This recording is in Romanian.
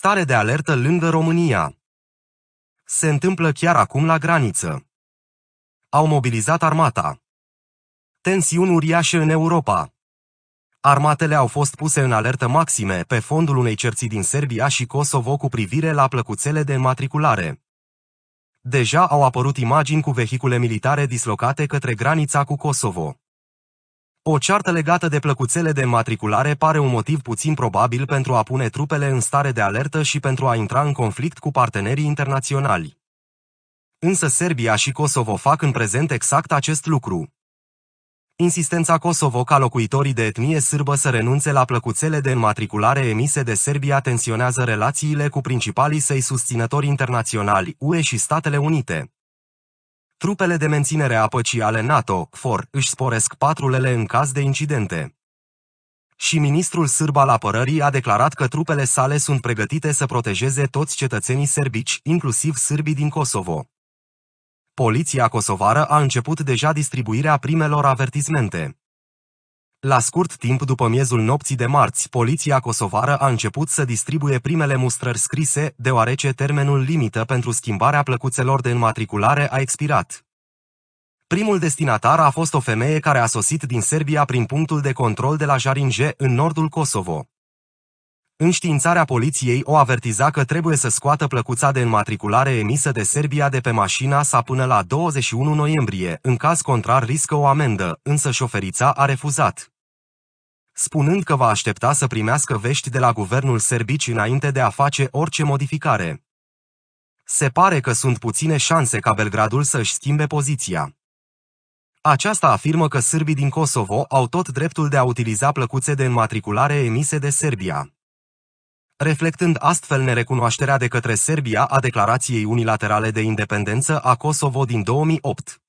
Stare de alertă lângă România. Se întâmplă chiar acum la graniță. Au mobilizat armata. Tensiuni uriașe în Europa. Armatele au fost puse în alertă maxime pe fondul unei cerții din Serbia și Kosovo cu privire la plăcuțele de matriculare. Deja au apărut imagini cu vehicule militare dislocate către granița cu Kosovo. O ceartă legată de plăcuțele de matriculare pare un motiv puțin probabil pentru a pune trupele în stare de alertă și pentru a intra în conflict cu partenerii internaționali. Însă Serbia și Kosovo fac în prezent exact acest lucru. Insistența Kosovo ca locuitorii de etnie sârbă să renunțe la plăcuțele de înmatriculare emise de Serbia tensionează relațiile cu principalii săi susținători internaționali, UE și Statele Unite. Trupele de menținere a păcii ale NATO, FOR, își sporesc patrulele în caz de incidente. Și ministrul sârb al apărării a declarat că trupele sale sunt pregătite să protejeze toți cetățenii serbici, inclusiv sârbii din Kosovo. Poliția kosovară a început deja distribuirea primelor avertismente. La scurt timp după miezul nopții de marți, poliția kosovară a început să distribuie primele mustrări scrise, deoarece termenul limită pentru schimbarea plăcuțelor de înmatriculare a expirat. Primul destinatar a fost o femeie care a sosit din Serbia prin punctul de control de la Jaringe, în nordul Kosovo. Înștiințarea poliției o avertiza că trebuie să scoată plăcuța de înmatriculare emisă de Serbia de pe mașina sa până la 21 noiembrie, în caz contrar riscă o amendă, însă șoferița a refuzat spunând că va aștepta să primească vești de la guvernul serbici înainte de a face orice modificare. Se pare că sunt puține șanse ca Belgradul să-și schimbe poziția. Aceasta afirmă că sârbii din Kosovo au tot dreptul de a utiliza plăcuțe de înmatriculare emise de Serbia. Reflectând astfel nerecunoașterea de către Serbia a declarației unilaterale de independență a Kosovo din 2008.